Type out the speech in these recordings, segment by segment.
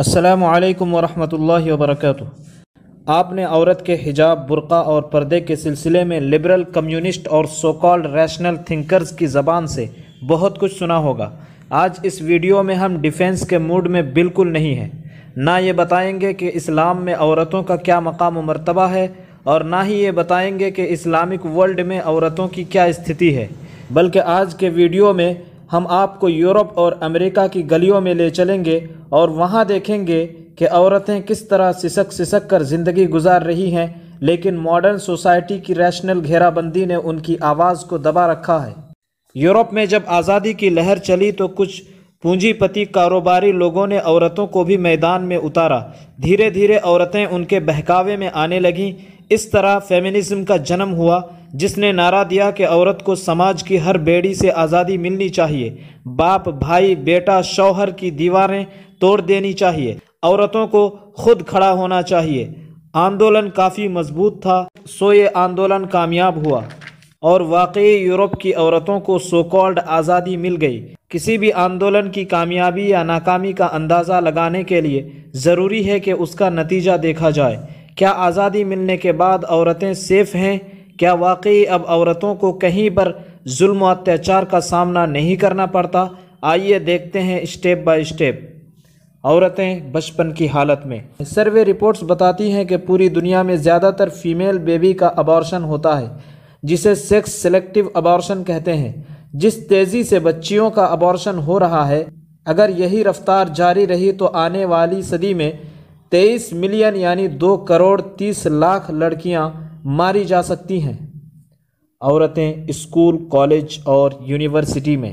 असलकम वरहमल वर्क आपने औरत के हिजाब बुरक़ा और पर्दे के सिलसिले में लिबरल कम्युनिस्ट और सोकॉल्ड रैशनल थिंकर्स की ज़बान से बहुत कुछ सुना होगा आज इस वीडियो में हम डिफेंस के मूड में बिल्कुल नहीं हैं ना ये बताएंगे कि इस्लाम में औरतों का क्या मकाम मरतबा है और ना ही ये बताएंगे कि इस्लामिक वर्ल्ड में औरतों की क्या स्थिति है बल्कि आज के वीडियो में हम आपको यूरोप और अमेरिका की गलियों में ले चलेंगे और वहाँ देखेंगे कि औरतें किस तरह सिसक सिसक कर ज़िंदगी गुजार रही हैं लेकिन मॉडर्न सोसाइटी की रैशनल घेराबंदी ने उनकी आवाज़ को दबा रखा है यूरोप में जब आज़ादी की लहर चली तो कुछ पूंजीपति कारोबारी लोगों ने औरतों को भी मैदान में उतारा धीरे धीरे औरतें उनके बहकावे में आने लगीं इस तरह फेमिनिज्म का जन्म हुआ जिसने नारा दिया कि औरत को समाज की हर बेड़ी से आज़ादी मिलनी चाहिए बाप भाई बेटा शौहर की दीवारें तोड़ देनी चाहिए औरतों को खुद खड़ा होना चाहिए आंदोलन काफ़ी मजबूत था सो ये आंदोलन कामयाब हुआ और वाकई यूरोप की औरतों को सोकॉल्ड आज़ादी मिल गई किसी भी आंदोलन की कामयाबी या नाकामी का अंदाज़ा लगाने के लिए ज़रूरी है कि उसका नतीजा देखा जाए क्या आज़ादी मिलने के बाद औरतें सेफ़ हैं क्या वाकई अब औरतों को कहीं पर जुल्म अत्याचार का सामना नहीं करना पड़ता आइए देखते हैं स्टेप बाय स्टेप औरतें बचपन की हालत में सर्वे रिपोर्ट्स बताती हैं कि पूरी दुनिया में ज़्यादातर फीमेल बेबी का अबॉर्शन होता है जिसे सेक्स सेलेक्टिव अबॉर्शन कहते हैं जिस तेज़ी से बच्चियों का अबॉर्शन हो रहा है अगर यही रफ्तार जारी रही तो आने वाली सदी में तेईस मिलियन यानी दो करोड़ तीस लाख लड़कियां मारी जा सकती हैं औरतें स्कूल कॉलेज और यूनिवर्सिटी में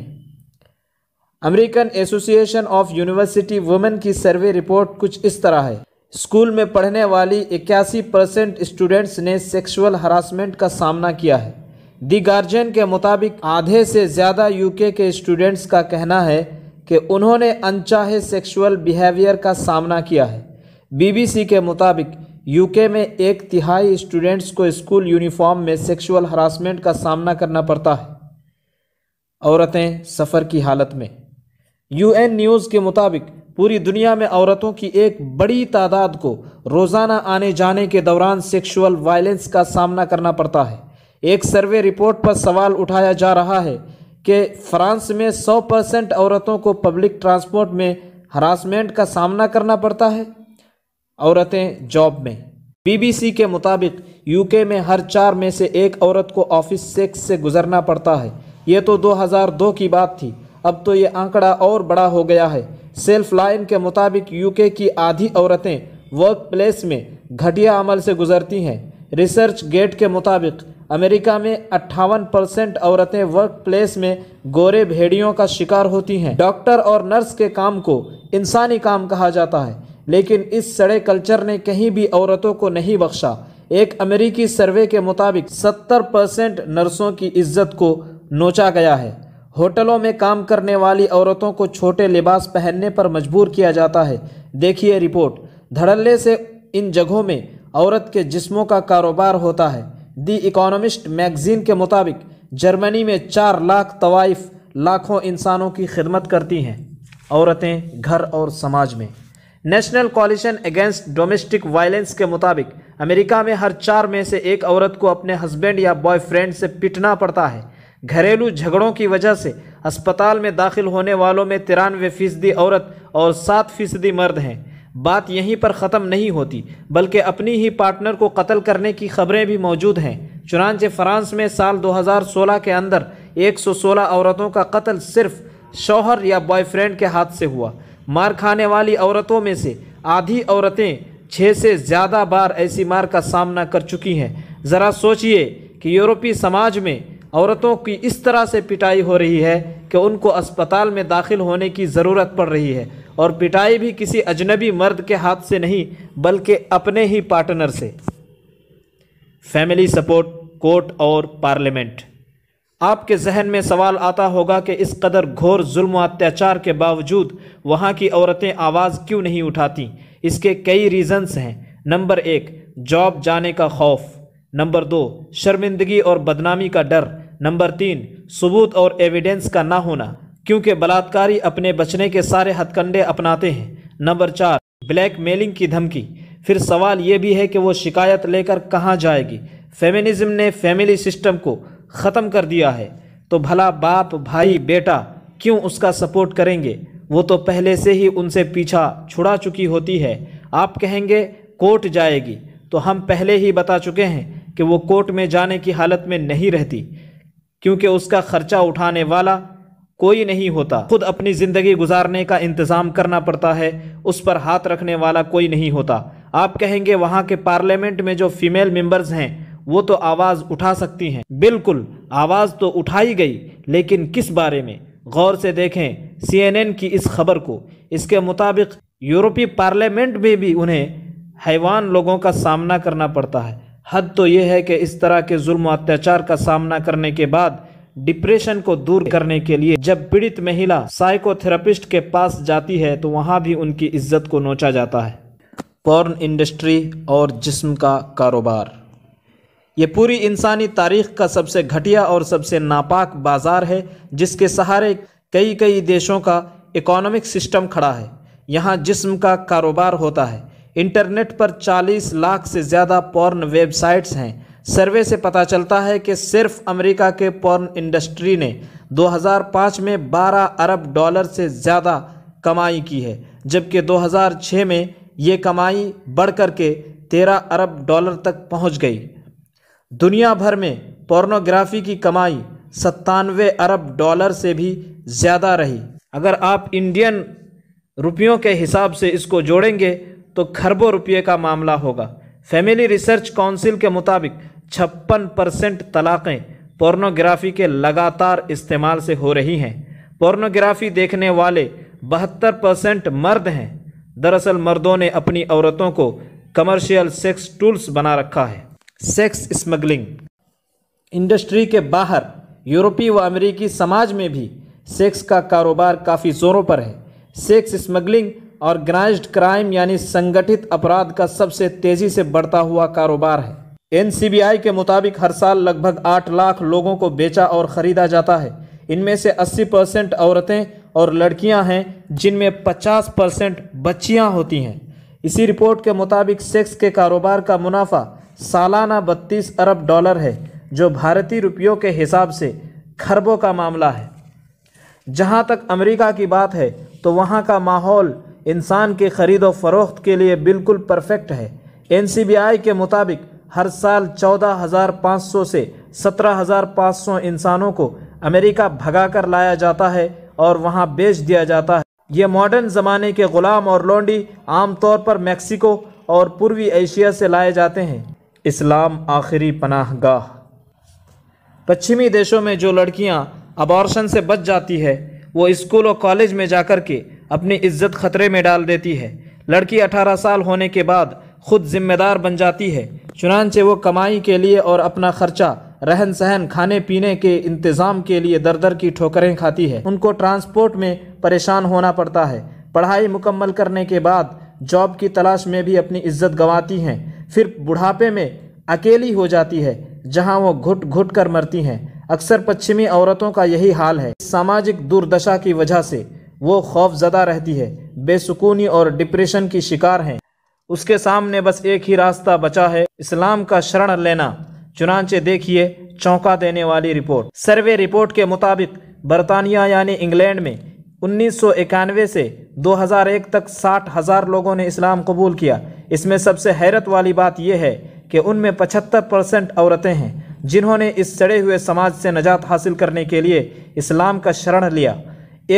American association of university women की सर्वे रिपोर्ट कुछ इस तरह है स्कूल में पढ़ने वाली इक्यासी परसेंट स्टूडेंट्स ने सेक्सुअल हरासमेंट का सामना किया है दी गार्जियन के मुताबिक आधे से ज़्यादा यूके के स्टूडेंट्स का कहना है कि उन्होंने अनचाहे सेक्सुअल बिहेवियर का सामना किया है बीबीसी के मुताबिक यूके में एक तिहाई स्टूडेंट्स को स्कूल यूनिफॉर्म में सेक्सुअल हरासमेंट का सामना करना पड़ता है औरतें सफ़र की हालत में यूएन न्यूज़ के मुताबिक पूरी दुनिया में औरतों की एक बड़ी तादाद को रोज़ाना आने जाने के दौरान सेक्सुअल वायलेंस का सामना करना पड़ता है एक सर्वे रिपोर्ट पर सवाल उठाया जा रहा है कि फ्रांस में 100 परसेंट औरतों को पब्लिक ट्रांसपोर्ट में हरासमेंट का सामना करना पड़ता है औरतें जॉब में बीबीसी के मुताबिक यूके में हर चार में से एक औरत को ऑफिस सेक्स से गुजरना पड़ता है ये तो 2002 की बात थी अब तो ये आंकड़ा और बड़ा हो गया है सेल्फ लाइन के मुताबिक यूके की आधी औरतें वर्क प्लेस में घटिया अमल से गुजरती हैं रिसर्च गेट के मुताबिक अमेरिका में अट्ठावन परसेंट औरतें वर्क प्लेस में गोरे भेड़ियों का शिकार होती हैं डॉक्टर और नर्स के काम को इंसानी काम कहा जाता है लेकिन इस सड़े कल्चर ने कहीं भी औरतों को नहीं बख्शा एक अमेरिकी सर्वे के मुताबिक 70 परसेंट नर्सों की इज्जत को नोचा गया है होटलों में काम करने वाली औरतों को छोटे लिबास पहनने पर मजबूर किया जाता है देखिए रिपोर्ट धड़ल्ले से इन जगहों में औरत के जिस्मों का कारोबार होता है दी इकोनॉमिस्ट मैगजीन के मुताबिक जर्मनी में चार लाख तवाइफ लाखों इंसानों की खिदमत करती हैं औरतें घर और समाज में national coalition against domestic violence के मुताबिक अमेरिका में हर चार में से एक औरत को अपने हस्बैंड या बॉयफ्रेंड से पिटना पड़ता है घरेलू झगड़ों की वजह से अस्पताल में दाखिल होने वालों में तिरानवे फीसदी औरत और सात फीसदी मर्द हैं बात यहीं पर ख़त्म नहीं होती बल्कि अपनी ही पार्टनर को कत्ल करने की खबरें भी मौजूद हैं चुनानचे फ्रांस में साल 2016 के अंदर 116 औरतों का कत्ल सिर्फ शौहर या बॉयफ्रेंड के हाथ से हुआ मार खाने वाली औरतों में से आधी औरतें छः से ज़्यादा बार ऐसी मार का सामना कर चुकी हैं ज़रा सोचिए कि यूरोपीय समाज में औरतों की इस तरह से पिटाई हो रही है कि उनको अस्पताल में दाखिल होने की ज़रूरत पड़ रही है और पिटाई भी किसी अजनबी मर्द के हाथ से नहीं बल्कि अपने ही पार्टनर से फैमिली सपोर्ट कोर्ट और पार्लियामेंट आपके जहन में सवाल आता होगा कि इस कदर घोर जुल्म अत्याचार के बावजूद वहाँ की औरतें आवाज़ क्यों नहीं उठाती इसके कई रीज़न्स हैं नंबर एक जॉब जाने का खौफ नंबर दो शर्मिंदगी और बदनामी का डर नंबर तीन सबूत और एविडेंस का ना होना क्योंकि बलात्कारी अपने बचने के सारे हथकंडे अपनाते हैं नंबर चार ब्लैक मेलिंग की धमकी फिर सवाल ये भी है कि वो शिकायत लेकर कहाँ जाएगी फेमिनिज्म ने फैमिली सिस्टम को ख़त्म कर दिया है तो भला बाप भाई बेटा क्यों उसका सपोर्ट करेंगे वो तो पहले से ही उनसे पीछा छुड़ा चुकी होती है आप कहेंगे कोर्ट जाएगी तो हम पहले ही बता चुके हैं कि वो कोर्ट में जाने की हालत में नहीं रहती क्योंकि उसका ख़र्चा उठाने वाला कोई नहीं होता खुद अपनी ज़िंदगी गुजारने का इंतज़ाम करना पड़ता है उस पर हाथ रखने वाला कोई नहीं होता आप कहेंगे वहाँ के पार्लियामेंट में जो फीमेल मेम्बर्स हैं वो तो आवाज़ उठा सकती हैं बिल्कुल आवाज़ तो उठाई गई लेकिन किस बारे में गौर से देखें सीएनएन की इस खबर को इसके मुताबिक यूरोपीय पार्लियामेंट में भी उन्हें हैवान लोगों का सामना करना पड़ता है हद तो यह है कि इस तरह के जुल्म अत्याचार का सामना करने के बाद डिप्रेशन को दूर करने के लिए जब पीड़ित महिला साइकोथेरापिस्ट के पास जाती है तो वहाँ भी उनकी इज्जत को नोचा जाता है पॉर्न इंडस्ट्री और जिस्म का कारोबार ये पूरी इंसानी तारीख का सबसे घटिया और सबसे नापाक बाज़ार है जिसके सहारे कई कई देशों का इकोनॉमिक सिस्टम खड़ा है यहाँ जिस्म का कारोबार होता है इंटरनेट पर 40 लाख से ज़्यादा पॉर्न वेबसाइट्स हैं सर्वे से पता चलता है कि सिर्फ अमेरिका के पॉर्न इंडस्ट्री ने 2005 में 12 अरब डॉलर से ज़्यादा कमाई की है जबकि 2006 में ये कमाई बढ़कर के 13 अरब डॉलर तक पहुंच गई दुनिया भर में पोर्नोग्राफी की कमाई सत्तानवे अरब डॉलर से भी ज़्यादा रही अगर आप इंडियन रुपयों के हिसाब से इसको जोड़ेंगे तो खरबों रुपये का मामला होगा फैमिली रिसर्च काउंसिल के मुताबिक छप्पन परसेंट तलाक़ें पोर्नोग्राफी के लगातार इस्तेमाल से हो रही हैं पोर्नोग्राफी देखने वाले बहत्तर परसेंट मर्द हैं दरअसल मर्दों ने अपनी औरतों को कमर्शियल सेक्स टूल्स बना रखा है सेक्स स्मगलिंग इंडस्ट्री के बाहर यूरोपीय व अमेरिकी समाज में भी सेक्स का कारोबार काफ़ी ज़ोरों पर है सेक्स स्मगलिंग ऑर्गेनाइज्ड क्राइम यानी संगठित अपराध का सबसे तेज़ी से बढ़ता हुआ कारोबार है एन के मुताबिक हर साल लगभग आठ लाख लोगों को बेचा और ख़रीदा जाता है इनमें से 80 परसेंट औरतें और लड़कियां हैं जिनमें 50 परसेंट बच्चियाँ होती हैं इसी रिपोर्ट के मुताबिक सेक्स के कारोबार का मुनाफा सालाना बत्तीस अरब डॉलर है जो भारतीय रुपयों के हिसाब से खरबों का मामला है जहाँ तक अमेरिका की बात है तो वहाँ का माहौल इंसान के ख़रीद व फरोख्त के लिए बिल्कुल परफेक्ट है एन के मुताबिक हर साल 14,500 से 17,500 इंसानों को अमेरिका भगाकर लाया जाता है और वहाँ बेच दिया जाता है ये मॉडर्न ज़माने के ग़ुलाम और लोंडी आमतौर पर मैक्सिको और पूर्वी एशिया से लाए जाते हैं इस्लाम आखिरी पनाह गाह पश्चिमी देशों में जो लड़कियां अबॉर्शन से बच जाती है वो स्कूल और कॉलेज में जाकर के अपनी इज्जत खतरे में डाल देती है लड़की 18 साल होने के बाद खुद जिम्मेदार बन जाती है चुनानचे वो कमाई के लिए और अपना खर्चा रहन सहन खाने पीने के इंतज़ाम के लिए दर दर की ठोकरें खाती है उनको ट्रांसपोर्ट में परेशान होना पड़ता है पढ़ाई मुकम्मल करने के बाद जॉब की तलाश में भी अपनी इज्जत गंवाती हैं फिर बुढ़ापे में अकेली हो जाती है जहां वो घुट घुट कर मरती हैं अक्सर पश्चिमी औरतों का यही हाल है सामाजिक दुर्दशा की वजह से वो खौफजदा रहती है बेसुकूनी और डिप्रेशन की शिकार हैं उसके सामने बस एक ही रास्ता बचा है इस्लाम का शरण लेना चुनाचे देखिए चौंका देने वाली रिपोर्ट सर्वे रिपोर्ट के मुताबिक बरतानिया यानी इंग्लैंड में उन्नीस से 2001 तक साठ हज़ार लोगों ने इस्लाम कबूल किया इसमें सबसे हैरत वाली बात यह है कि उनमें पचहत्तर परसेंट औरतें हैं जिन्होंने इस सड़े हुए समाज से नजात हासिल करने के लिए इस्लाम का शरण लिया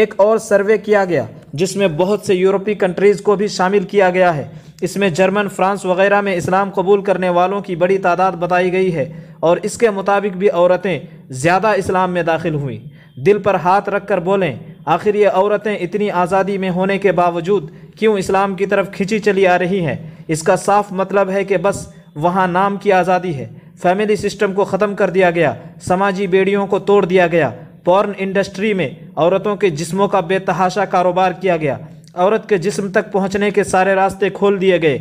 एक और सर्वे किया गया जिसमें बहुत से यूरोपीय कंट्रीज़ को भी शामिल किया गया है इसमें जर्मन फ्रांस वगैरह में इस्लाम कबूल करने वालों की बड़ी तादाद बताई गई है और इसके मुताबिक भी औरतें ज़्यादा इस्लाम में दाखिल हुई दिल पर हाथ रख कर बोलें आखिर ये औरतें इतनी आज़ादी में होने के बावजूद क्यों इस्लाम की तरफ खिंची चली आ रही हैं इसका साफ मतलब है कि बस वहाँ नाम की आज़ादी है फैमिली सिस्टम को ख़त्म कर दिया गया समाजी बेड़ियों को तोड़ दिया गया पॉर्न इंडस्ट्री में औरतों के जिस्मों का बेतहाशा कारोबार किया गया औरत के जिस्म तक पहुँचने के सारे रास्ते खोल दिए गए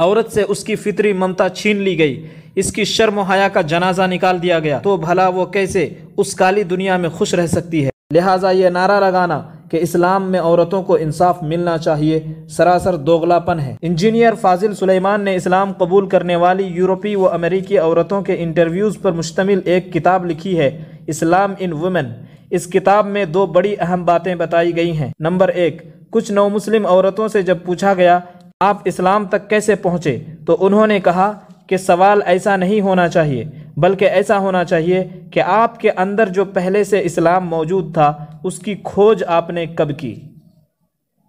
औरत से उसकी फितरी ममता छीन ली गई इसकी शर्म हया का जनाजा निकाल दिया गया तो भला वो कैसे उस काली दुनिया में खुश रह सकती है लिहाजा ये नारा लगाना कि इस्लाम में औरतों को इंसाफ मिलना चाहिए सरासर दोगलापन है इंजीनियर फाजिल सुलेमान ने इस्लाम कबूल करने वाली यूरोपी व अमेरिकी औरतों के इंटरव्यूज़ पर मुश्तमिल एक किताब लिखी है इस्लाम इन वुमेन इस किताब में दो बड़ी अहम बातें बताई गई हैं नंबर एक कुछ नौ मुस्लिम औरतों से जब पूछा गया आप इस्लाम तक कैसे पहुँचे तो उन्होंने कहा कि सवाल ऐसा नहीं होना चाहिए बल्कि ऐसा होना चाहिए कि आपके अंदर जो पहले से इस्लाम मौजूद था उसकी खोज आपने कब की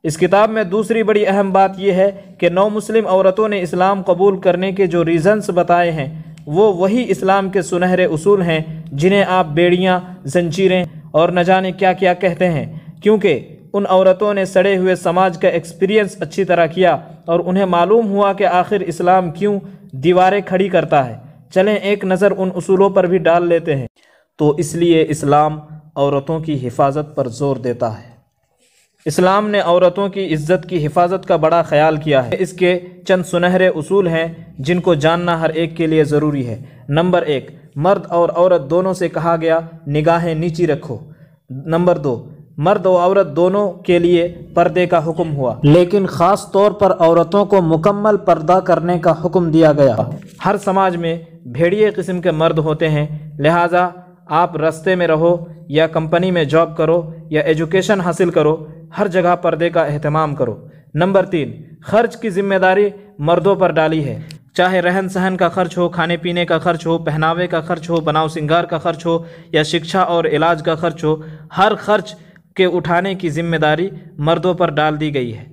इस किताब में दूसरी बड़ी अहम बात यह है कि नौ मुस्लिम औरतों ने इस्लाम कबूल करने के जो रीज़न्स बताए हैं वो वही इस्लाम के सुनहरे असूल हैं जिन्हें आप बेड़ियाँ जंजीरें और न जाने क्या क्या कहते हैं क्योंकि उन औरतों ने सड़े हुए समाज का एक्सपीरियंस अच्छी तरह किया और उन्हें मालूम हुआ कि आखिर इस्लाम क्यों दीवारें खड़ी करता है चलें एक नज़र उन असूलों पर भी डाल लेते हैं तो इसलिए इस्लाम औरतों की हिफाजत पर जोर देता है इस्लाम ने औरतों की इज्जत की हिफाजत का बड़ा ख्याल किया है इसके चंद सुनहरे उसूल हैं जिनको जानना हर एक के लिए ज़रूरी है नंबर एक मर्द और औरत दोनों से कहा गया निगाहें नीची रखो नंबर दो मर्द और औरत दोनों के लिए पर्दे का हुक्म हुआ लेकिन ख़ास तौर पर औरतों को मुकम्मल पर्दा करने का हुक्म दिया गया हर समाज में भेड़िए किस्म के मर्द होते हैं लिहाजा आप रस्ते में रहो या कंपनी में जॉब करो या एजुकेशन हासिल करो हर जगह पर्दे का अहतमाम करो नंबर तीन खर्च की जिम्मेदारी मर्दों पर डाली है चाहे रहन सहन का खर्च हो खाने पीने का खर्च हो पहनावे का खर्च हो बनाव सिंगार का खर्च हो या शिक्षा और इलाज का खर्च हो हर खर्च के उठाने की जिम्मेदारी मर्दों पर डाल दी गई है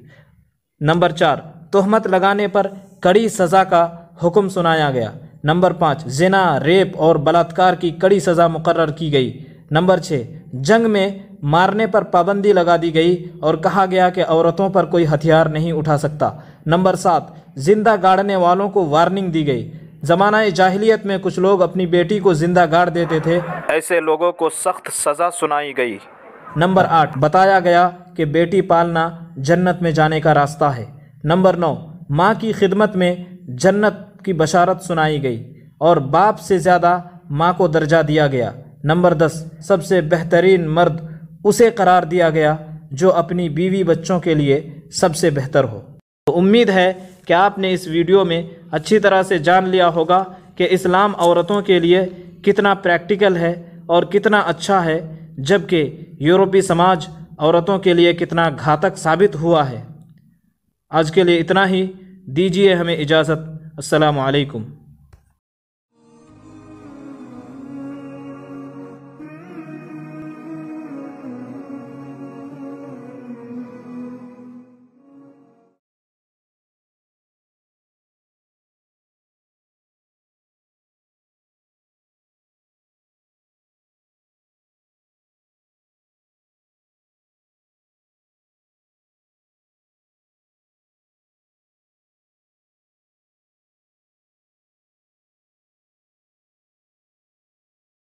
नंबर चार तोहमत लगाने पर कड़ी सज़ा का हुक्म सुनाया गया नंबर पाँच जिना रेप और बलात्कार की कड़ी सज़ा मुकर की गई नंबर छः जंग में मारने पर पाबंदी लगा दी गई और कहा गया कि औरतों पर कोई हथियार नहीं उठा सकता नंबर सात जिंदा गाड़ने वालों को वार्निंग दी गई जमाना जाहिलियत में कुछ लोग अपनी बेटी को जिंदा गाड़ देते थे ऐसे लोगों को सख्त सज़ा सुनाई गई नंबर आठ बताया गया कि बेटी पालना जन्नत में जाने का रास्ता है नंबर नौ माँ की खिदमत में जन्नत की बशारत सुनाई गई और बाप से ज़्यादा माँ को दर्जा दिया गया नंबर दस सबसे बेहतरीन मर्द उसे करार दिया गया जो अपनी बीवी बच्चों के लिए सबसे बेहतर हो तो उम्मीद है कि आपने इस वीडियो में अच्छी तरह से जान लिया होगा कि इस्लाम औरतों के लिए कितना प्रैक्टिकल है और कितना अच्छा है जबकि यूरोपीय समाज औरतों के लिए कितना घातक साबित हुआ है आज के लिए इतना ही दीजिए हमें इजाज़त असलकम